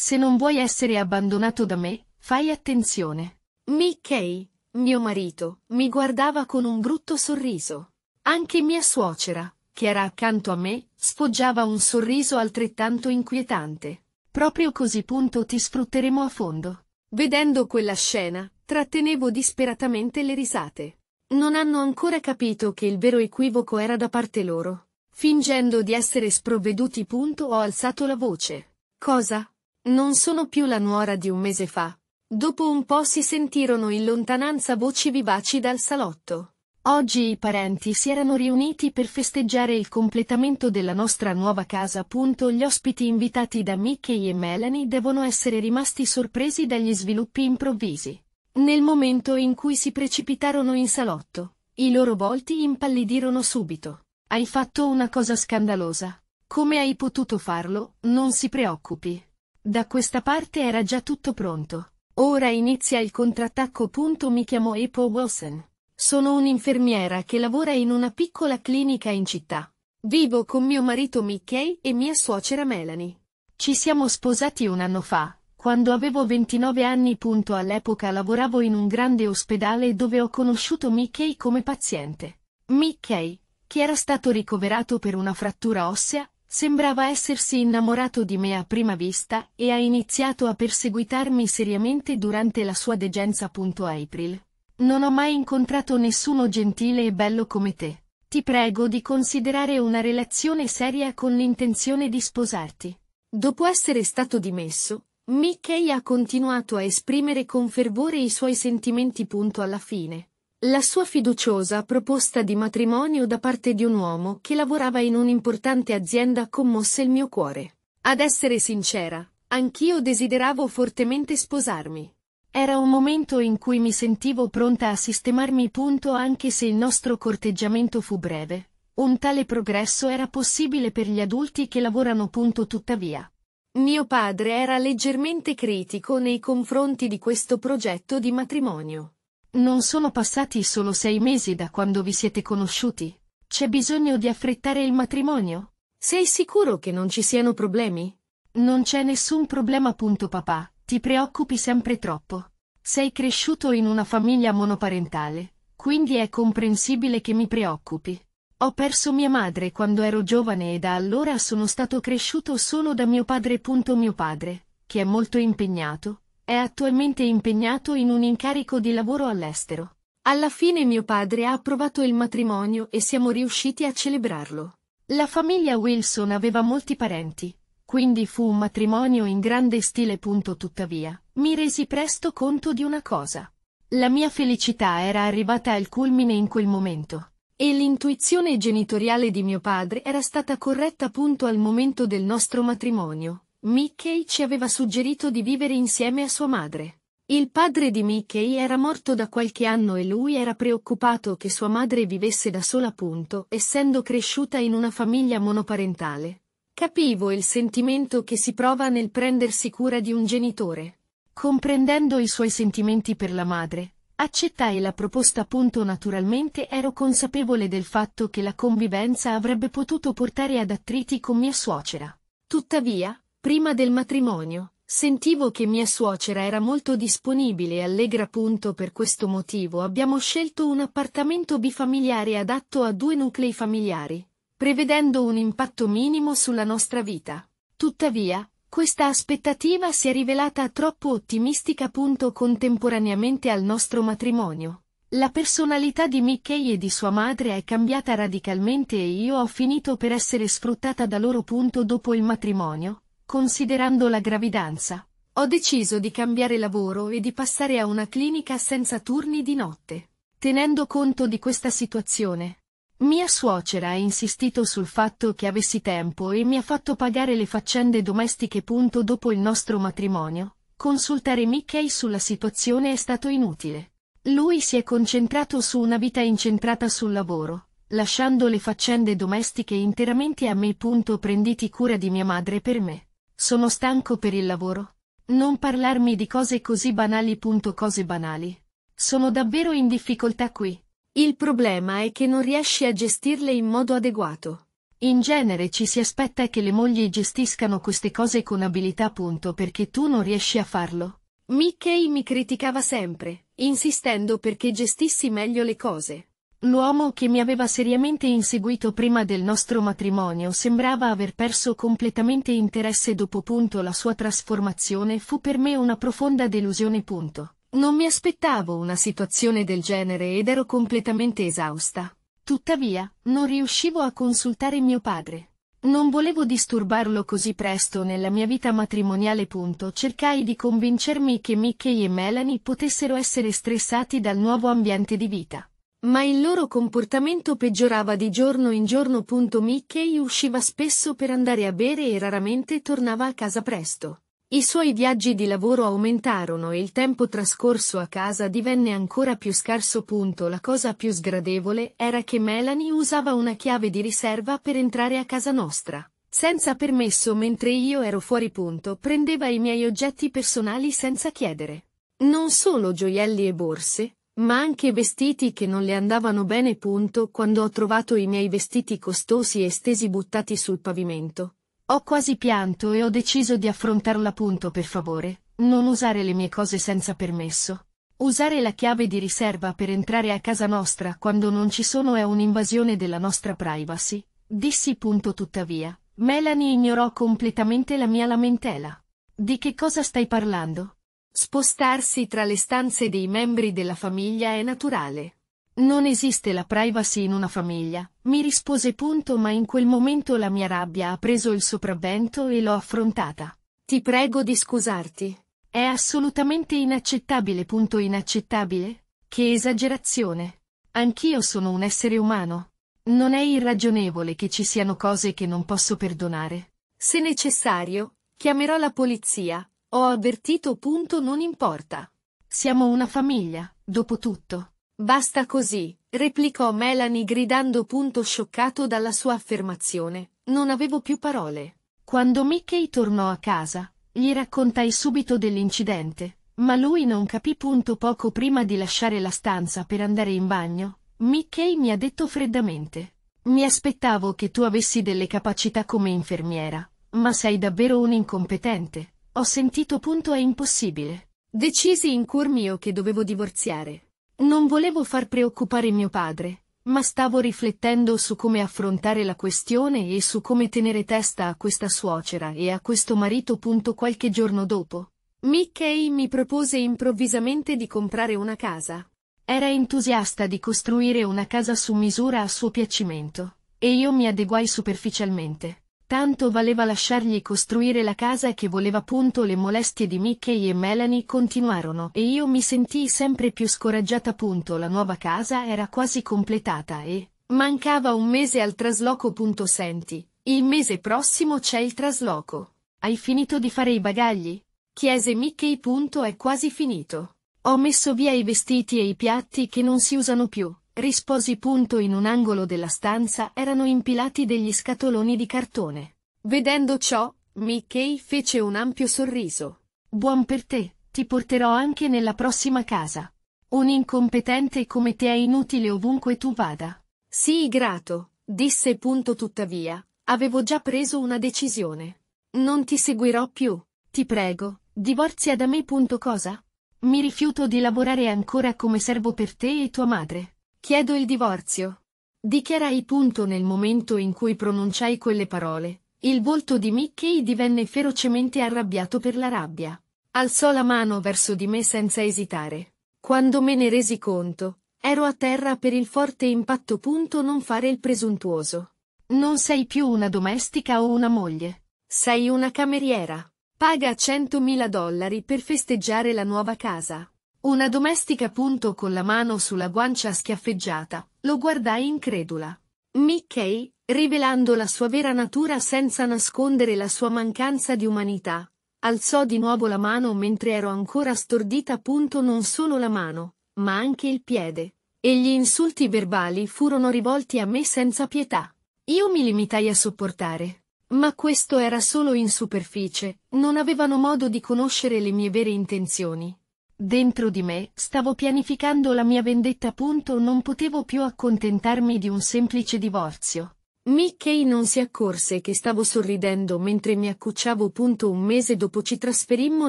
Se non vuoi essere abbandonato da me, fai attenzione. Mickey, mio marito, mi guardava con un brutto sorriso. Anche mia suocera, che era accanto a me, sfoggiava un sorriso altrettanto inquietante. Proprio così punto ti sfrutteremo a fondo. Vedendo quella scena, trattenevo disperatamente le risate. Non hanno ancora capito che il vero equivoco era da parte loro. Fingendo di essere sprovveduti punto ho alzato la voce. Cosa? Non sono più la nuora di un mese fa. Dopo un po' si sentirono in lontananza voci vivaci dal salotto. Oggi i parenti si erano riuniti per festeggiare il completamento della nostra nuova casa. Punto. Gli ospiti invitati da Mickey e Melanie devono essere rimasti sorpresi dagli sviluppi improvvisi. Nel momento in cui si precipitarono in salotto, i loro volti impallidirono subito. Hai fatto una cosa scandalosa. Come hai potuto farlo? Non si preoccupi. Da questa parte era già tutto pronto. Ora inizia il contrattacco. Mi chiamo Epo Wilson. Sono un'infermiera che lavora in una piccola clinica in città. Vivo con mio marito Mickey e mia suocera Melanie. Ci siamo sposati un anno fa, quando avevo 29 anni. All'epoca lavoravo in un grande ospedale dove ho conosciuto Mickey come paziente. Mickey, che era stato ricoverato per una frattura ossea, Sembrava essersi innamorato di me a prima vista e ha iniziato a perseguitarmi seriamente durante la sua degenza. April. Non ho mai incontrato nessuno gentile e bello come te. Ti prego di considerare una relazione seria con l'intenzione di sposarti. Dopo essere stato dimesso, Mickey ha continuato a esprimere con fervore i suoi sentimenti. Alla fine, la sua fiduciosa proposta di matrimonio da parte di un uomo che lavorava in un'importante azienda commosse il mio cuore. Ad essere sincera, anch'io desideravo fortemente sposarmi. Era un momento in cui mi sentivo pronta a sistemarmi punto anche se il nostro corteggiamento fu breve. Un tale progresso era possibile per gli adulti che lavorano punto tuttavia. Mio padre era leggermente critico nei confronti di questo progetto di matrimonio. Non sono passati solo sei mesi da quando vi siete conosciuti. C'è bisogno di affrettare il matrimonio? Sei sicuro che non ci siano problemi? Non c'è nessun problema punto papà, ti preoccupi sempre troppo. Sei cresciuto in una famiglia monoparentale, quindi è comprensibile che mi preoccupi. Ho perso mia madre quando ero giovane e da allora sono stato cresciuto solo da mio padre. Punto mio padre, che è molto impegnato, è attualmente impegnato in un incarico di lavoro all'estero. Alla fine mio padre ha approvato il matrimonio e siamo riusciti a celebrarlo. La famiglia Wilson aveva molti parenti, quindi fu un matrimonio in grande stile. Tuttavia, mi resi presto conto di una cosa. La mia felicità era arrivata al culmine in quel momento. E l'intuizione genitoriale di mio padre era stata corretta appunto al momento del nostro matrimonio. Mickey ci aveva suggerito di vivere insieme a sua madre. Il padre di Mickey era morto da qualche anno e lui era preoccupato che sua madre vivesse da sola appunto, essendo cresciuta in una famiglia monoparentale. Capivo il sentimento che si prova nel prendersi cura di un genitore. Comprendendo i suoi sentimenti per la madre, accettai la proposta appunto naturalmente ero consapevole del fatto che la convivenza avrebbe potuto portare ad attriti con mia suocera. Tuttavia, Prima del matrimonio, sentivo che mia suocera era molto disponibile e allegra. Punto per questo motivo abbiamo scelto un appartamento bifamiliare adatto a due nuclei familiari, prevedendo un impatto minimo sulla nostra vita. Tuttavia, questa aspettativa si è rivelata troppo ottimistica. Punto contemporaneamente al nostro matrimonio. La personalità di Mickey e di sua madre è cambiata radicalmente e io ho finito per essere sfruttata da loro. Punto dopo il matrimonio, Considerando la gravidanza, ho deciso di cambiare lavoro e di passare a una clinica senza turni di notte. Tenendo conto di questa situazione, mia suocera ha insistito sul fatto che avessi tempo e mi ha fatto pagare le faccende domestiche. Dopo il nostro matrimonio, consultare Mickey sulla situazione è stato inutile. Lui si è concentrato su una vita incentrata sul lavoro, lasciando le faccende domestiche interamente a me. Prenditi cura di mia madre per me. Sono stanco per il lavoro? Non parlarmi di cose così banali. Cose banali. Sono davvero in difficoltà qui. Il problema è che non riesci a gestirle in modo adeguato. In genere ci si aspetta che le mogli gestiscano queste cose con abilità appunto perché tu non riesci a farlo. Mickey mi criticava sempre, insistendo perché gestissi meglio le cose. L'uomo che mi aveva seriamente inseguito prima del nostro matrimonio sembrava aver perso completamente interesse dopo punto la sua trasformazione fu per me una profonda delusione punto. Non mi aspettavo una situazione del genere ed ero completamente esausta. Tuttavia, non riuscivo a consultare mio padre. Non volevo disturbarlo così presto nella mia vita matrimoniale. Punto. Cercai di convincermi che Mickey e Melanie potessero essere stressati dal nuovo ambiente di vita. Ma il loro comportamento peggiorava di giorno in giorno. Mickey usciva spesso per andare a bere e raramente tornava a casa presto. I suoi viaggi di lavoro aumentarono e il tempo trascorso a casa divenne ancora più scarso. La cosa più sgradevole era che Melanie usava una chiave di riserva per entrare a casa nostra. Senza permesso mentre io ero fuori punto, prendeva i miei oggetti personali senza chiedere. Non solo gioielli e borse, ma anche vestiti che non le andavano bene. Punto quando ho trovato i miei vestiti costosi e stesi buttati sul pavimento. Ho quasi pianto e ho deciso di affrontarla. Punto per favore, non usare le mie cose senza permesso. Usare la chiave di riserva per entrare a casa nostra quando non ci sono è un'invasione della nostra privacy, dissi. Punto tuttavia, Melanie ignorò completamente la mia lamentela. Di che cosa stai parlando? Spostarsi tra le stanze dei membri della famiglia è naturale. Non esiste la privacy in una famiglia, mi rispose punto ma in quel momento la mia rabbia ha preso il sopravvento e l'ho affrontata. Ti prego di scusarti. È assolutamente inaccettabile punto inaccettabile? Che esagerazione. Anch'io sono un essere umano. Non è irragionevole che ci siano cose che non posso perdonare. Se necessario, chiamerò la polizia, ho avvertito punto non importa. Siamo una famiglia, dopo tutto. Basta così, replicò Melanie gridando punto scioccato dalla sua affermazione. Non avevo più parole. Quando Mickey tornò a casa, gli raccontai subito dell'incidente, ma lui non capì punto poco prima di lasciare la stanza per andare in bagno. Mickey mi ha detto freddamente. Mi aspettavo che tu avessi delle capacità come infermiera, ma sei davvero un incompetente. Ho sentito punto è impossibile. Decisi in cuor mio che dovevo divorziare. Non volevo far preoccupare mio padre, ma stavo riflettendo su come affrontare la questione e su come tenere testa a questa suocera e a questo marito. punto Qualche giorno dopo, Mickey mi propose improvvisamente di comprare una casa. Era entusiasta di costruire una casa su misura a suo piacimento, e io mi adeguai superficialmente. Tanto valeva lasciargli costruire la casa che voleva punto le molestie di Mickey e Melanie continuarono e io mi sentii sempre più scoraggiata punto la nuova casa era quasi completata e mancava un mese al trasloco punto senti, il mese prossimo c'è il trasloco. Hai finito di fare i bagagli? Chiese Mickey punto è quasi finito. Ho messo via i vestiti e i piatti che non si usano più risposi. Punto in un angolo della stanza erano impilati degli scatoloni di cartone. Vedendo ciò, Mickey fece un ampio sorriso. Buon per te, ti porterò anche nella prossima casa. Un incompetente come te è inutile ovunque tu vada. Sii grato, disse. Punto tuttavia, avevo già preso una decisione. Non ti seguirò più. Ti prego, divorzia da me. Punto cosa? Mi rifiuto di lavorare ancora come servo per te e tua madre. Chiedo il divorzio. Dichiarai punto nel momento in cui pronunciai quelle parole. Il volto di Mickey divenne ferocemente arrabbiato per la rabbia. Alzò la mano verso di me senza esitare. Quando me ne resi conto, ero a terra per il forte impatto. Punto non fare il presuntuoso. Non sei più una domestica o una moglie. Sei una cameriera. Paga 100.000 dollari per festeggiare la nuova casa. Una domestica appunto con la mano sulla guancia schiaffeggiata, lo guardai incredula. Mickey, rivelando la sua vera natura senza nascondere la sua mancanza di umanità, alzò di nuovo la mano mentre ero ancora stordita punto non solo la mano, ma anche il piede, e gli insulti verbali furono rivolti a me senza pietà. Io mi limitai a sopportare. Ma questo era solo in superficie, non avevano modo di conoscere le mie vere intenzioni. Dentro di me, stavo pianificando la mia vendetta. Non potevo più accontentarmi di un semplice divorzio. Mickey non si accorse che stavo sorridendo mentre mi accucciavo. Un mese dopo ci trasferimmo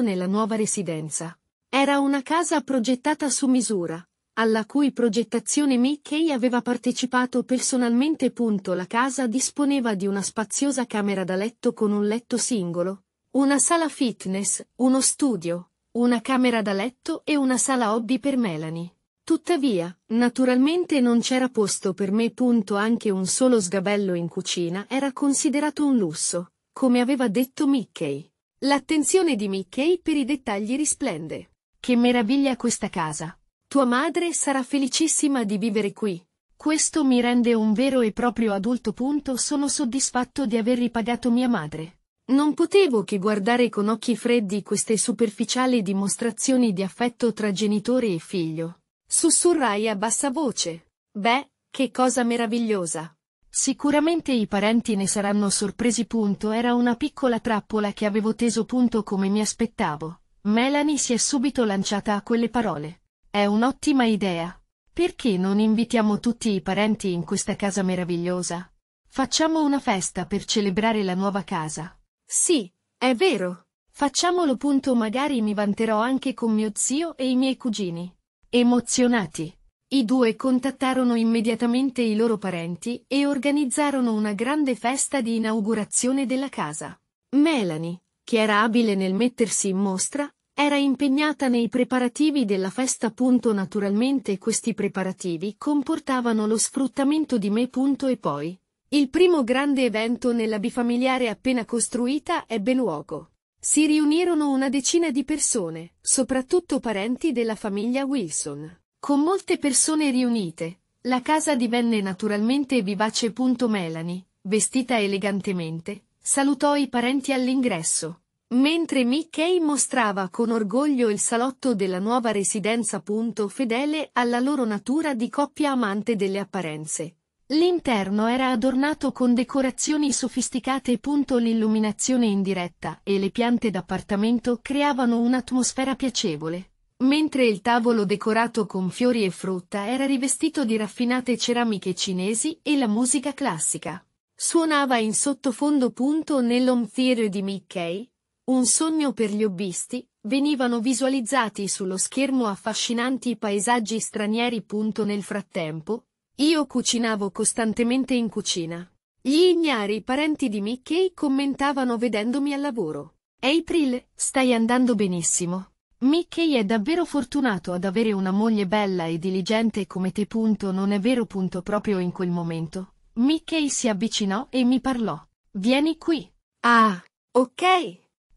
nella nuova residenza. Era una casa progettata su misura, alla cui progettazione Mickey aveva partecipato personalmente. La casa disponeva di una spaziosa camera da letto con un letto singolo, una sala fitness, uno studio, una camera da letto e una sala hobby per Melanie. Tuttavia, naturalmente non c'era posto per me. Punto anche un solo sgabello in cucina era considerato un lusso, come aveva detto Mickey. L'attenzione di Mickey per i dettagli risplende. Che meraviglia questa casa! Tua madre sarà felicissima di vivere qui. Questo mi rende un vero e proprio adulto. Punto sono soddisfatto di aver ripagato mia madre. Non potevo che guardare con occhi freddi queste superficiali dimostrazioni di affetto tra genitore e figlio. Sussurrai a bassa voce. Beh, che cosa meravigliosa. Sicuramente i parenti ne saranno sorpresi. Punto. Era una piccola trappola che avevo teso. Punto, come mi aspettavo. Melanie si è subito lanciata a quelle parole. È un'ottima idea. Perché non invitiamo tutti i parenti in questa casa meravigliosa? Facciamo una festa per celebrare la nuova casa. Sì, è vero. Facciamolo punto magari mi vanterò anche con mio zio e i miei cugini. Emozionati. I due contattarono immediatamente i loro parenti e organizzarono una grande festa di inaugurazione della casa. Melanie, che era abile nel mettersi in mostra, era impegnata nei preparativi della festa. Naturalmente questi preparativi comportavano lo sfruttamento di me. E poi, il primo grande evento nella bifamiliare appena costruita ebbe luogo. Si riunirono una decina di persone, soprattutto parenti della famiglia Wilson. Con molte persone riunite, la casa divenne naturalmente vivace. Melanie, vestita elegantemente, salutò i parenti all'ingresso, mentre Mickey mostrava con orgoglio il salotto della nuova residenza. Fedele alla loro natura di coppia amante delle apparenze L'interno era adornato con decorazioni sofisticate. L'illuminazione indiretta e le piante d'appartamento creavano un'atmosfera piacevole, mentre il tavolo decorato con fiori e frutta era rivestito di raffinate ceramiche cinesi e la musica classica. Suonava in sottofondo. Nell'home theater di Mickey, un sogno per gli hobbisti, venivano visualizzati sullo schermo affascinanti paesaggi stranieri. Nel frattempo, io cucinavo costantemente in cucina. Gli ignari parenti di Mickey commentavano vedendomi al lavoro. April, stai andando benissimo. Mickey è davvero fortunato ad avere una moglie bella e diligente come te. Punto non è vero. Punto proprio in quel momento. Mickey si avvicinò e mi parlò. Vieni qui. Ah, ok.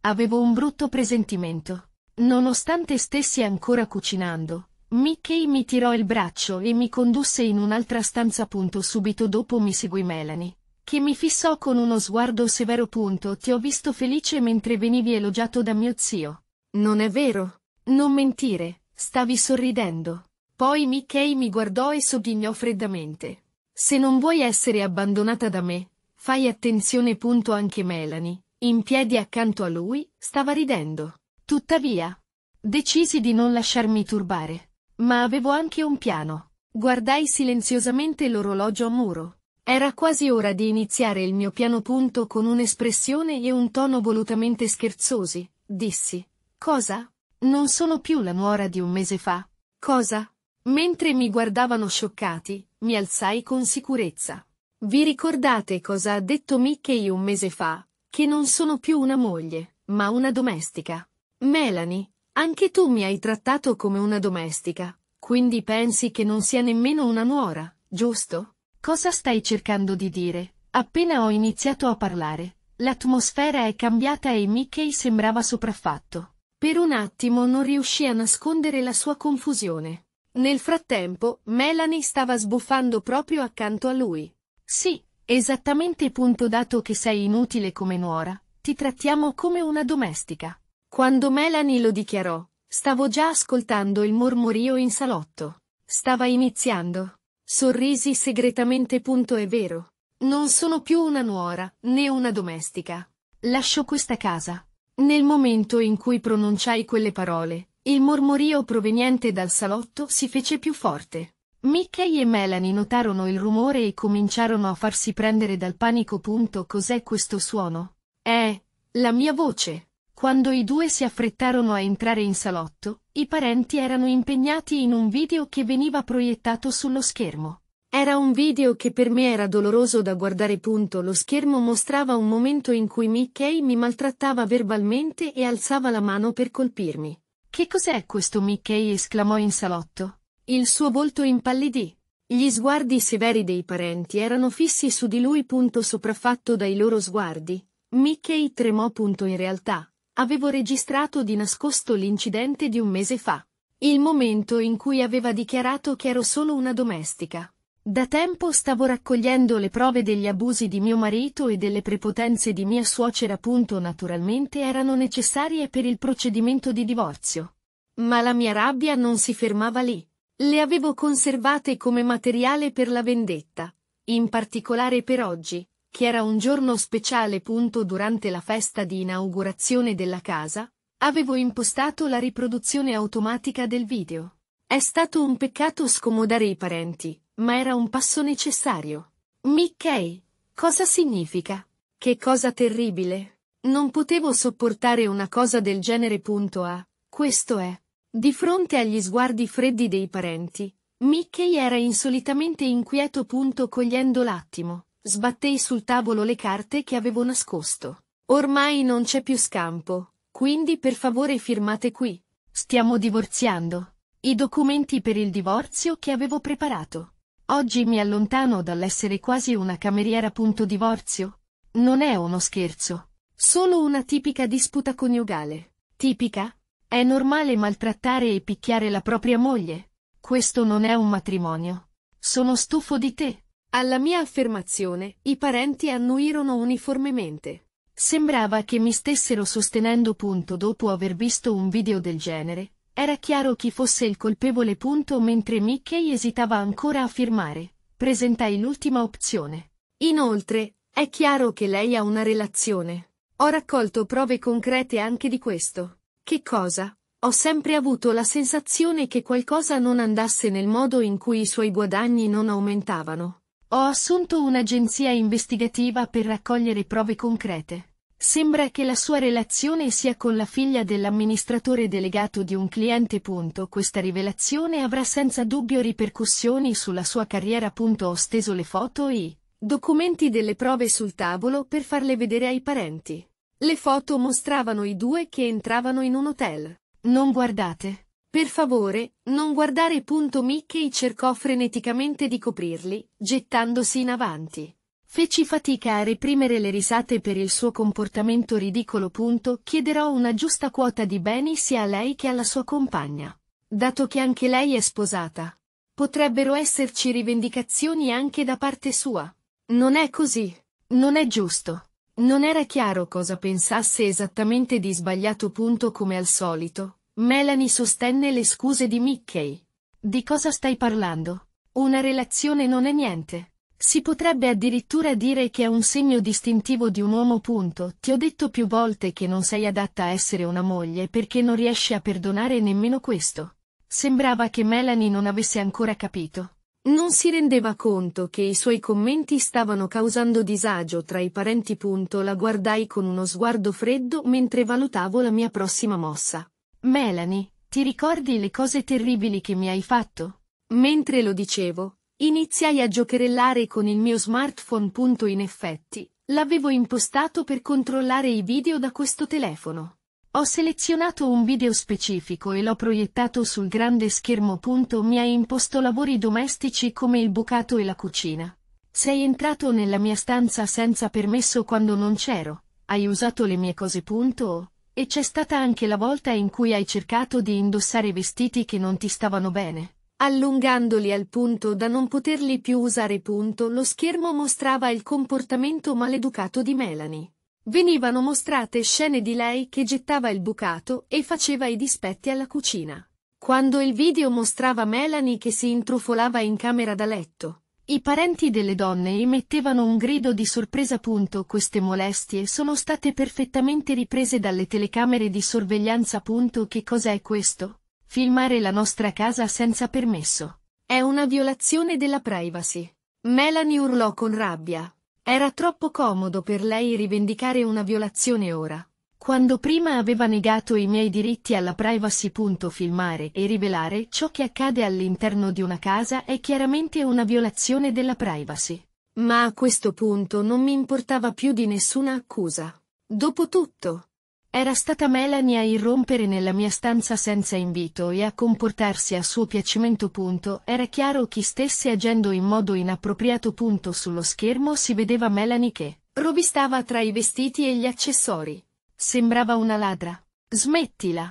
Avevo un brutto presentimento. Nonostante stessi ancora cucinando, Mickey mi tirò il braccio e mi condusse in un'altra stanza. Punto subito dopo mi seguì Melanie, che mi fissò con uno sguardo severo. Punto ti ho visto felice mentre venivi elogiato da mio zio. Non è vero. Non mentire, stavi sorridendo. Poi Mickey mi guardò e sogghignò freddamente. Se non vuoi essere abbandonata da me, fai attenzione. Punto anche Melanie, in piedi accanto a lui, stava ridendo. Tuttavia, decisi di non lasciarmi turbare. Ma avevo anche un piano. Guardai silenziosamente l'orologio a muro. Era quasi ora di iniziare il mio piano punto con un'espressione e un tono volutamente scherzosi. Dissi. Cosa? Non sono più la nuora di un mese fa. Cosa? Mentre mi guardavano scioccati, mi alzai con sicurezza. Vi ricordate cosa ha detto Mickey un mese fa? Che non sono più una moglie, ma una domestica. Melanie, anche tu mi hai trattato come una domestica, quindi pensi che non sia nemmeno una nuora, giusto? Cosa stai cercando di dire? Appena ho iniziato a parlare, l'atmosfera è cambiata e Mickey sembrava sopraffatto. Per un attimo non riuscì a nascondere la sua confusione. Nel frattempo, Melanie stava sbuffando proprio accanto a lui. Sì, esattamente punto dato che sei inutile come nuora, ti trattiamo come una domestica. Quando Melanie lo dichiarò, stavo già ascoltando il mormorio in salotto. Stava iniziando. Sorrisi segretamente. Punto è vero. Non sono più una nuora, né una domestica. Lascio questa casa. Nel momento in cui pronunciai quelle parole, il mormorio proveniente dal salotto si fece più forte. Mickey e Melanie notarono il rumore e cominciarono a farsi prendere dal panico. Punto cos'è questo suono? È la mia voce. Quando i due si affrettarono a entrare in salotto, i parenti erano impegnati in un video che veniva proiettato sullo schermo. Era un video che per me era doloroso da guardare. Punto. Lo schermo mostrava un momento in cui Mickey mi maltrattava verbalmente e alzava la mano per colpirmi. Che cos'è questo Mickey? esclamò in salotto. Il suo volto impallidì. Gli sguardi severi dei parenti erano fissi su di lui. Punto, sopraffatto dai loro sguardi. Mickey tremò. Punto, in realtà, Avevo registrato di nascosto l'incidente di un mese fa. Il momento in cui aveva dichiarato che ero solo una domestica. Da tempo stavo raccogliendo le prove degli abusi di mio marito e delle prepotenze di mia suocera. Naturalmente erano necessarie per il procedimento di divorzio. Ma la mia rabbia non si fermava lì. Le avevo conservate come materiale per la vendetta, in particolare per oggi, che era un giorno speciale. Durante la festa di inaugurazione della casa, avevo impostato la riproduzione automatica del video. È stato un peccato scomodare i parenti, ma era un passo necessario. Mickey, cosa significa? Che cosa terribile. Non potevo sopportare una cosa del genere. punto A. Questo è. Di fronte agli sguardi freddi dei parenti, Mickey era insolitamente inquieto. Cogliendo l'attimo, Sbattei sul tavolo le carte che avevo nascosto. Ormai non c'è più scampo, quindi per favore firmate qui. Stiamo divorziando. I documenti per il divorzio che avevo preparato. Oggi mi allontano dall'essere quasi una cameriera. Punto divorzio. Non è uno scherzo. Solo una tipica disputa coniugale. Tipica? È normale maltrattare e picchiare la propria moglie. Questo non è un matrimonio. Sono stufo di te. Alla mia affermazione, i parenti annuirono uniformemente. Sembrava che mi stessero sostenendo. Punto dopo aver visto un video del genere, era chiaro chi fosse il colpevole. Punto mentre Mickey esitava ancora a firmare, presentai l'ultima opzione. Inoltre, è chiaro che lei ha una relazione. Ho raccolto prove concrete anche di questo. Che cosa? Ho sempre avuto la sensazione che qualcosa non andasse nel modo in cui i suoi guadagni non aumentavano. Ho assunto un'agenzia investigativa per raccogliere prove concrete. Sembra che la sua relazione sia con la figlia dell'amministratore delegato di un cliente. Questa rivelazione avrà senza dubbio ripercussioni sulla sua carriera. Ho steso le foto e documenti delle prove sul tavolo per farle vedere ai parenti. Le foto mostravano i due che entravano in un hotel. Non guardate. Per favore, non guardare. Punto Mickey cercò freneticamente di coprirli, gettandosi in avanti. Feci fatica a reprimere le risate per il suo comportamento ridicolo. Punto. Chiederò una giusta quota di beni sia a lei che alla sua compagna. Dato che anche lei è sposata. Potrebbero esserci rivendicazioni anche da parte sua. Non è così. Non è giusto. Non era chiaro cosa pensasse esattamente di sbagliato. Punto come al solito, Melanie sostenne le scuse di Mickey. Di cosa stai parlando? Una relazione non è niente. Si potrebbe addirittura dire che è un segno distintivo di un uomo punto. Ti ho detto più volte che non sei adatta a essere una moglie perché non riesci a perdonare nemmeno questo. Sembrava che Melanie non avesse ancora capito. Non si rendeva conto che i suoi commenti stavano causando disagio tra i parenti punto. La guardai con uno sguardo freddo mentre valutavo la mia prossima mossa. Melanie, ti ricordi le cose terribili che mi hai fatto? Mentre lo dicevo, iniziai a giocherellare con il mio smartphone. In effetti, l'avevo impostato per controllare i video da questo telefono. Ho selezionato un video specifico e l'ho proiettato sul grande schermo. Mi hai imposto lavori domestici come il bucato e la cucina. Sei entrato nella mia stanza senza permesso quando non c'ero. Hai usato le mie cose. Punto. E c'è stata anche la volta in cui hai cercato di indossare vestiti che non ti stavano bene. Allungandoli al punto da non poterli più usare punto, lo schermo mostrava il comportamento maleducato di Melanie. Venivano mostrate scene di lei che gettava il bucato e faceva i dispetti alla cucina. Quando il video mostrava Melanie che si intrufolava in camera da letto, i parenti delle donne emettevano un grido di sorpresa. Punto. Queste molestie sono state perfettamente riprese dalle telecamere di sorveglianza. Punto. Che cosa è questo? Filmare la nostra casa senza permesso. È una violazione della privacy. Melanie urlò con rabbia. Era troppo comodo per lei rivendicare una violazione ora. Quando prima aveva negato i miei diritti alla privacy. Filmare e rivelare ciò che accade all'interno di una casa è chiaramente una violazione della privacy. Ma a questo punto non mi importava più di nessuna accusa. Dopotutto, era stata Melanie a irrompere nella mia stanza senza invito e a comportarsi a suo piacimento. Punto. Era chiaro chi stesse agendo in modo inappropriato. Punto. Sullo schermo si vedeva Melanie che rovistava tra i vestiti e gli accessori. Sembrava una ladra. Smettila.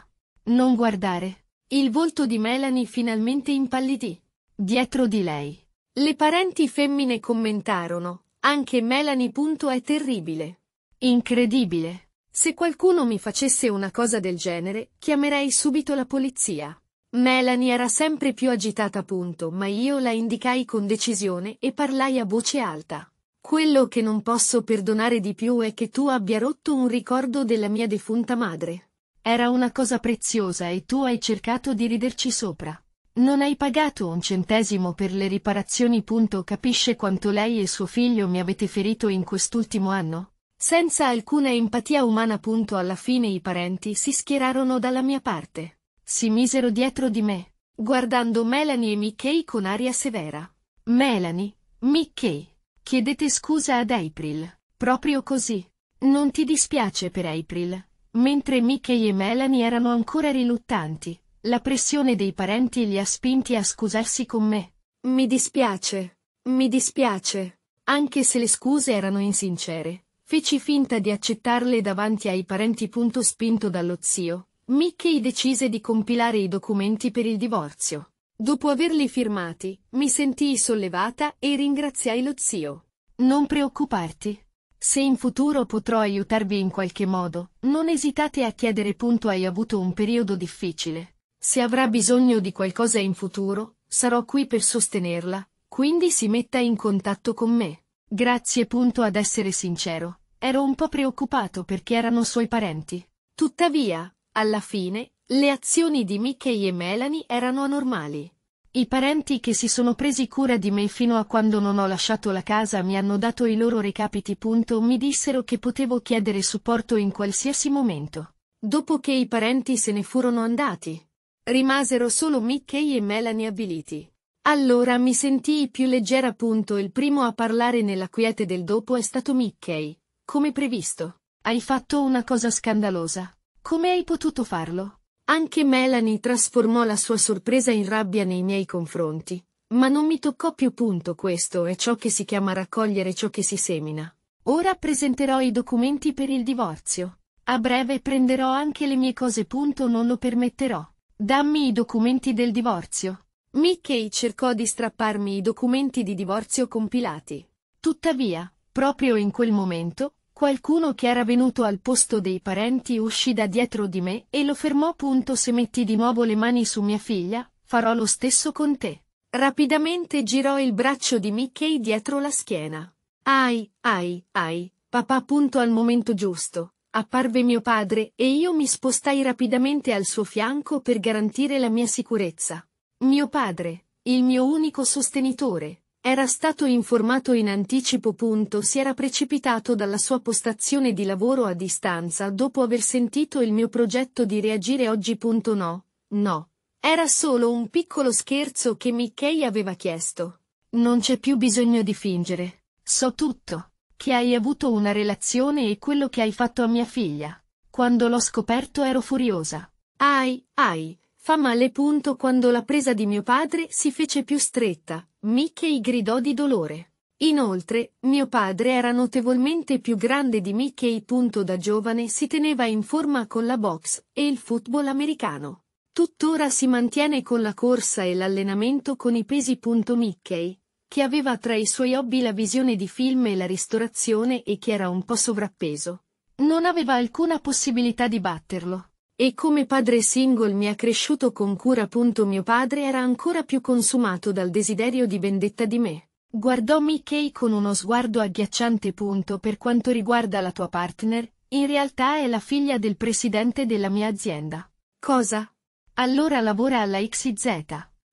Non guardare. Il volto di Melanie finalmente impallidì. Dietro di lei. Le parenti femmine commentarono. Anche Melanie punto è terribile. Incredibile. Se qualcuno mi facesse una cosa del genere, chiamerei subito la polizia. Melanie era sempre più agitata punto, ma io la indicai con decisione e parlai a voce alta. Quello che non posso perdonare di più è che tu abbia rotto un ricordo della mia defunta madre. Era una cosa preziosa e tu hai cercato di riderci sopra. Non hai pagato un centesimo per le riparazioni. Punto. Capisce quanto lei e suo figlio mi avete ferito in quest'ultimo anno? Senza alcuna empatia umana. Punto. Alla fine i parenti si schierarono dalla mia parte. Si misero dietro di me, guardando Melanie e Mickey con aria severa. Melanie, Mickey. Chiedete scusa ad April. Proprio così. Non ti dispiace per April. Mentre Mickey e Melanie erano ancora riluttanti, la pressione dei parenti li ha spinti a scusarsi con me. Mi dispiace. Mi dispiace. Anche se le scuse erano insincere, feci finta di accettarle davanti ai parenti. Punto spinto dallo zio, Mickey decise di compilare i documenti per il divorzio. Dopo averli firmati, mi sentii sollevata e ringraziai lo zio. Non preoccuparti. Se in futuro potrò aiutarvi in qualche modo, non esitate a chiedere punto hai avuto un periodo difficile. Se avrà bisogno di qualcosa in futuro, sarò qui per sostenerla, quindi si metta in contatto con me. Grazie punto ad essere sincero, ero un po' preoccupato perché erano suoi parenti. Tuttavia, alla fine, le azioni di Mickey e Melanie erano anormali. I parenti che si sono presi cura di me fino a quando non ho lasciato la casa mi hanno dato i loro recapiti. Punto, mi dissero che potevo chiedere supporto in qualsiasi momento. Dopo che i parenti se ne furono andati, rimasero solo Mickey e Melanie abiliti. Allora mi sentii più leggera. Punto, il primo a parlare nella quiete del dopo è stato Mickey. Come previsto, hai fatto una cosa scandalosa. Come hai potuto farlo? Anche Melanie trasformò la sua sorpresa in rabbia nei miei confronti. Ma non mi toccò più punto questo è ciò che si chiama raccogliere ciò che si semina. Ora presenterò i documenti per il divorzio. A breve prenderò anche le mie cose punto non lo permetterò. Dammi i documenti del divorzio. Mickey cercò di strapparmi i documenti di divorzio compilati. Tuttavia, proprio in quel momento, Qualcuno che era venuto al posto dei parenti uscì da dietro di me e lo fermò. Punto se metti di nuovo le mani su mia figlia, farò lo stesso con te. Rapidamente girò il braccio di Mickey dietro la schiena. Ai, ai, ai, papà. Punto al momento giusto. Apparve mio padre e io mi spostai rapidamente al suo fianco per garantire la mia sicurezza. Mio padre, il mio unico sostenitore, era stato informato in anticipo. Si era precipitato dalla sua postazione di lavoro a distanza dopo aver sentito il mio progetto di reagire oggi. No, no. Era solo un piccolo scherzo che Mickey aveva chiesto. Non c'è più bisogno di fingere. So tutto. Che hai avuto una relazione e quello che hai fatto a mia figlia. Quando l'ho scoperto ero furiosa. Ai, ai, Fa male punto quando la presa di mio padre si fece più stretta, Mickey gridò di dolore. Inoltre, mio padre era notevolmente più grande di Mickey. Punto da giovane si teneva in forma con la box e il football americano. Tuttora si mantiene con la corsa e l'allenamento con i pesi. Punto Mickey, che aveva tra i suoi hobby la visione di film e la ristorazione e che era un po' sovrappeso. Non aveva alcuna possibilità di batterlo. E come padre single mi ha cresciuto con cura. Mio padre era ancora più consumato dal desiderio di vendetta di me. Guardò Mickey con uno sguardo agghiacciante. Per quanto riguarda la tua partner, in realtà è la figlia del presidente della mia azienda. Cosa? Allora lavora alla XYZ.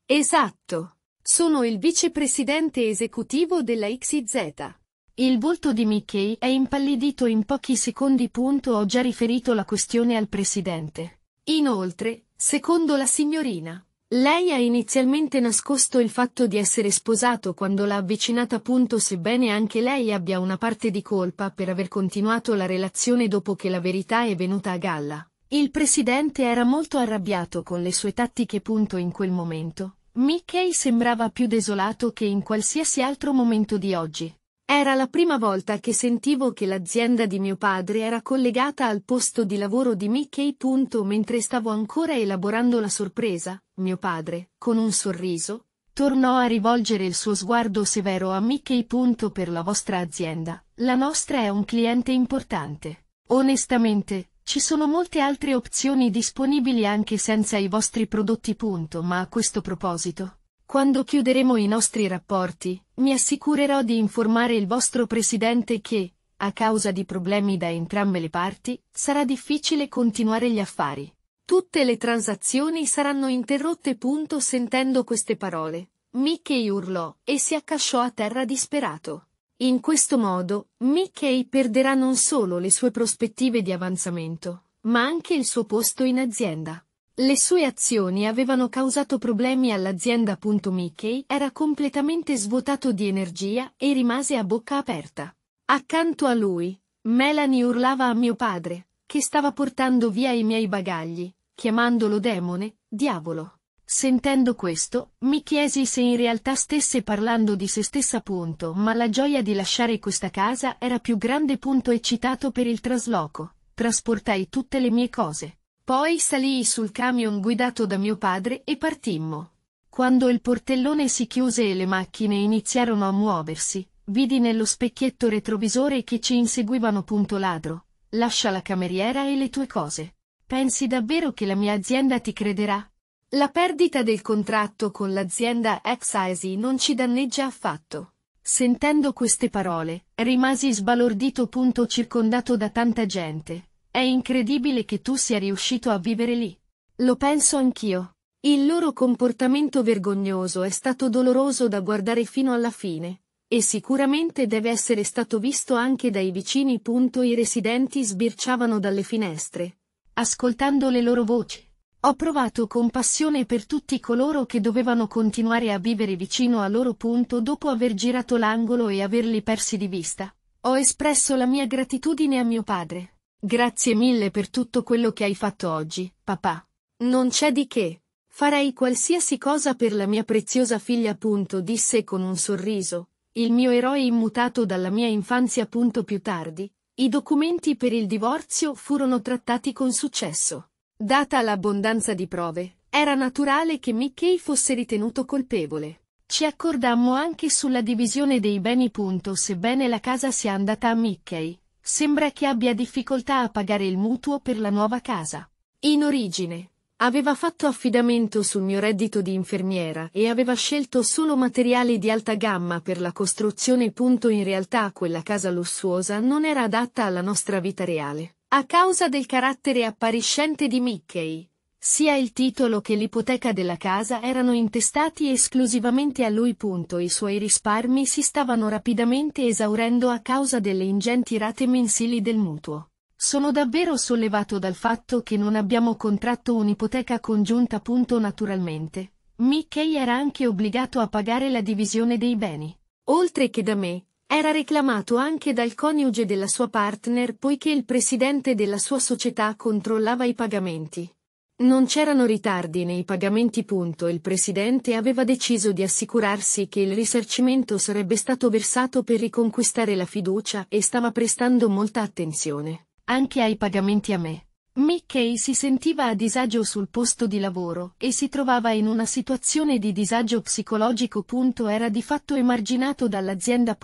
Esatto. Sono il vicepresidente esecutivo della XYZ. Il volto di Mickey è impallidito in pochi secondi. Ho già riferito la questione al presidente. Inoltre, secondo la signorina, lei ha inizialmente nascosto il fatto di essere sposato quando l'ha avvicinata. Sebbene anche lei abbia una parte di colpa per aver continuato la relazione dopo che la verità è venuta a galla. Il presidente era molto arrabbiato con le sue tattiche. In quel momento, Mickey sembrava più desolato che in qualsiasi altro momento di oggi. Era la prima volta che sentivo che l'azienda di mio padre era collegata al posto di lavoro di Mickey. Mentre stavo ancora elaborando la sorpresa, mio padre, con un sorriso, tornò a rivolgere il suo sguardo severo a Mickey. Per la vostra azienda, la nostra è un cliente importante. Onestamente, ci sono molte altre opzioni disponibili anche senza i vostri prodotti. Ma a questo proposito, quando chiuderemo i nostri rapporti, mi assicurerò di informare il vostro presidente che, a causa di problemi da entrambe le parti, sarà difficile continuare gli affari. Tutte le transazioni saranno interrotte. Punto. Sentendo queste parole, Mickey urlò e si accasciò a terra disperato. In questo modo, Mickey perderà non solo le sue prospettive di avanzamento, ma anche il suo posto in azienda. Le sue azioni avevano causato problemi all'azienda. Mickey era completamente svuotato di energia e rimase a bocca aperta. Accanto a lui, Melanie urlava a mio padre, che stava portando via i miei bagagli, chiamandolo demone, diavolo. Sentendo questo, mi chiesi se in realtà stesse parlando di se stessa. Punto, ma la gioia di lasciare questa casa era più grande. Punto, eccitato per il trasloco, trasportai tutte le mie cose poi salii sul camion guidato da mio padre e partimmo. Quando il portellone si chiuse e le macchine iniziarono a muoversi, vidi nello specchietto retrovisore che ci inseguivano punto ladro. Lascia la cameriera e le tue cose. Pensi davvero che la mia azienda ti crederà? La perdita del contratto con l'azienda Exasi non ci danneggia affatto. Sentendo queste parole, rimasi sbalordito. Punto circondato da tanta gente, è incredibile che tu sia riuscito a vivere lì. Lo penso anch'io. Il loro comportamento vergognoso è stato doloroso da guardare fino alla fine, e sicuramente deve essere stato visto anche dai vicini. I residenti sbirciavano dalle finestre, ascoltando le loro voci. Ho provato compassione per tutti coloro che dovevano continuare a vivere vicino a loro. punto Dopo aver girato l'angolo e averli persi di vista, ho espresso la mia gratitudine a mio padre. Grazie mille per tutto quello che hai fatto oggi, papà. Non c'è di che. Farei qualsiasi cosa per la mia preziosa figlia. Punto, disse con un sorriso, il mio eroe immutato dalla mia infanzia. Punto, più tardi, i documenti per il divorzio furono trattati con successo. Data l'abbondanza di prove, era naturale che Mickey fosse ritenuto colpevole. Ci accordammo anche sulla divisione dei beni. Punto, sebbene la casa sia andata a Mickey, Sembra che abbia difficoltà a pagare il mutuo per la nuova casa. In origine, aveva fatto affidamento sul mio reddito di infermiera e aveva scelto solo materiali di alta gamma per la costruzione. Punto in realtà quella casa lussuosa non era adatta alla nostra vita reale. A causa del carattere appariscente di Mickey, sia il titolo che l'ipoteca della casa erano intestati esclusivamente a lui. I suoi risparmi si stavano rapidamente esaurendo a causa delle ingenti rate mensili del mutuo. Sono davvero sollevato dal fatto che non abbiamo contratto un'ipoteca congiunta. Naturalmente, Mickey era anche obbligato a pagare la divisione dei beni. Oltre che da me, era reclamato anche dal coniuge della sua partner poiché il presidente della sua società controllava i pagamenti. Non c'erano ritardi nei pagamenti. Il presidente aveva deciso di assicurarsi che il risarcimento sarebbe stato versato per riconquistare la fiducia e stava prestando molta attenzione anche ai pagamenti a me. Mickey si sentiva a disagio sul posto di lavoro e si trovava in una situazione di disagio psicologico. Era di fatto emarginato dall'azienda.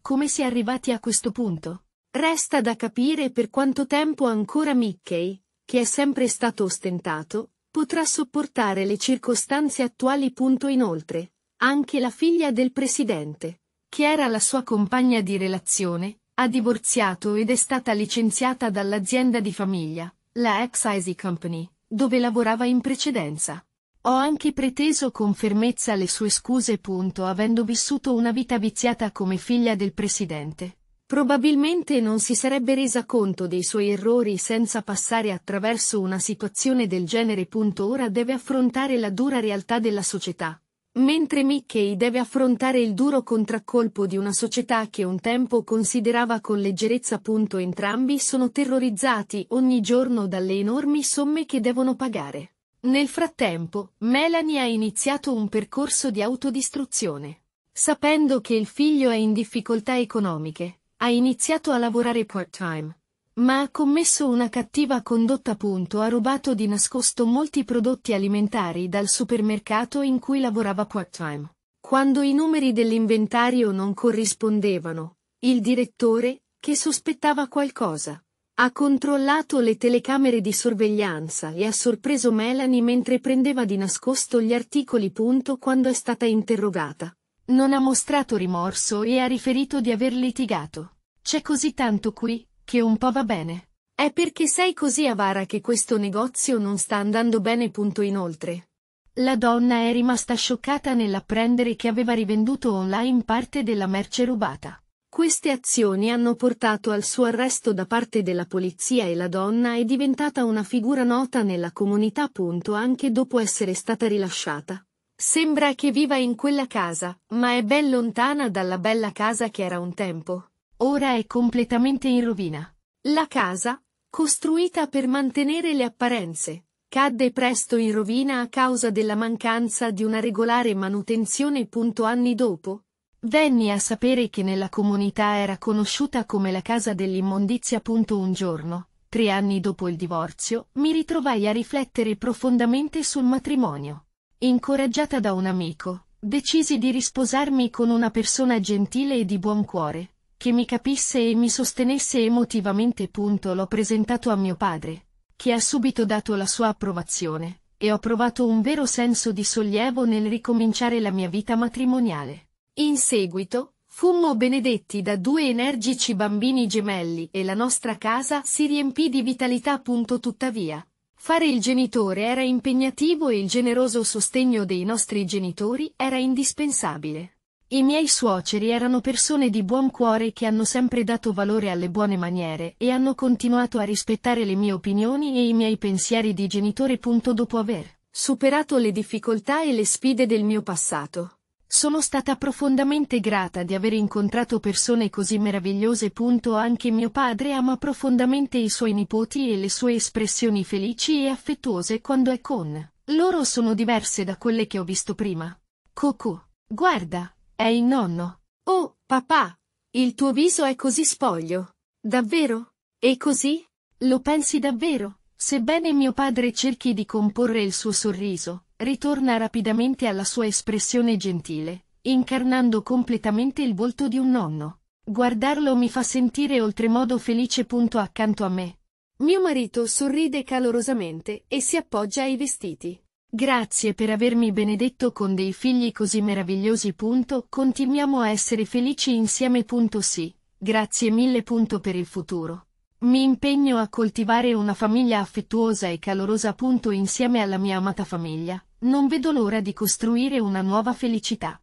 Come si è arrivati a questo punto? Resta da capire per quanto tempo ancora Mickey, che è sempre stato ostentato, potrà sopportare le circostanze attuali. Inoltre, anche la figlia del presidente, che era la sua compagna di relazione, ha divorziato ed è stata licenziata dall'azienda di famiglia, la ex Easy Company, dove lavorava in precedenza. Ho anche preteso con fermezza le sue scuse. Avendo vissuto una vita viziata come figlia del presidente, Probabilmente non si sarebbe resa conto dei suoi errori senza passare attraverso una situazione del genere. Ora deve affrontare la dura realtà della società. Mentre Mickey deve affrontare il duro contraccolpo di una società che un tempo considerava con leggerezza. Entrambi sono terrorizzati ogni giorno dalle enormi somme che devono pagare. Nel frattempo, Melanie ha iniziato un percorso di autodistruzione. Sapendo che il figlio è in difficoltà economiche, ha iniziato a lavorare part-time. Ma ha commesso una cattiva condotta. Punto, ha rubato di nascosto molti prodotti alimentari dal supermercato in cui lavorava part-time. Quando i numeri dell'inventario non corrispondevano, il direttore, che sospettava qualcosa, ha controllato le telecamere di sorveglianza e ha sorpreso Melanie mentre prendeva di nascosto gli articoli. Punto, quando è stata interrogata, non ha mostrato rimorso e ha riferito di aver litigato. C'è così tanto qui, che un po' va bene. È perché sei così avara che questo negozio non sta andando bene punto inoltre. La donna è rimasta scioccata nell'apprendere che aveva rivenduto online parte della merce rubata. Queste azioni hanno portato al suo arresto da parte della polizia e la donna è diventata una figura nota nella comunità. punto Anche dopo essere stata rilasciata. Sembra che viva in quella casa, ma è ben lontana dalla bella casa che era un tempo. Ora è completamente in rovina. La casa, costruita per mantenere le apparenze, cadde presto in rovina a causa della mancanza di una regolare manutenzione. Anni dopo, venni a sapere che nella comunità era conosciuta come la casa dell'immondizia. Un giorno, tre anni dopo il divorzio, mi ritrovai a riflettere profondamente sul matrimonio. Incoraggiata da un amico, decisi di risposarmi con una persona gentile e di buon cuore, che mi capisse e mi sostenesse emotivamente. L'ho presentato a mio padre, che ha subito dato la sua approvazione, e ho provato un vero senso di sollievo nel ricominciare la mia vita matrimoniale. In seguito, Fummo benedetti da due energici bambini gemelli e la nostra casa si riempì di vitalità. Tuttavia, Fare il genitore era impegnativo e il generoso sostegno dei nostri genitori era indispensabile. I miei suoceri erano persone di buon cuore che hanno sempre dato valore alle buone maniere e hanno continuato a rispettare le mie opinioni e i miei pensieri di genitore. Dopo aver superato le difficoltà e le sfide del mio passato, sono stata profondamente grata di aver incontrato persone così meravigliose. Anche mio padre ama profondamente i suoi nipoti e le sue espressioni felici e affettuose quando è con. Loro sono diverse da quelle che ho visto prima. Coco, guarda, è il nonno. Oh, papà, il tuo viso è così spoglio. Davvero? E così? Lo pensi davvero? Sebbene mio padre cerchi di comporre il suo sorriso, ritorna rapidamente alla sua espressione gentile, incarnando completamente il volto di un nonno. Guardarlo mi fa sentire oltremodo felice. Punto accanto a me. Mio marito sorride calorosamente e si appoggia ai vestiti. Grazie per avermi benedetto con dei figli così meravigliosi. Punto. Continuiamo a essere felici insieme. Punto sì, grazie mille. Punto per il futuro. Mi impegno a coltivare una famiglia affettuosa e calorosa. Punto insieme alla mia amata famiglia non vedo l'ora di costruire una nuova felicità.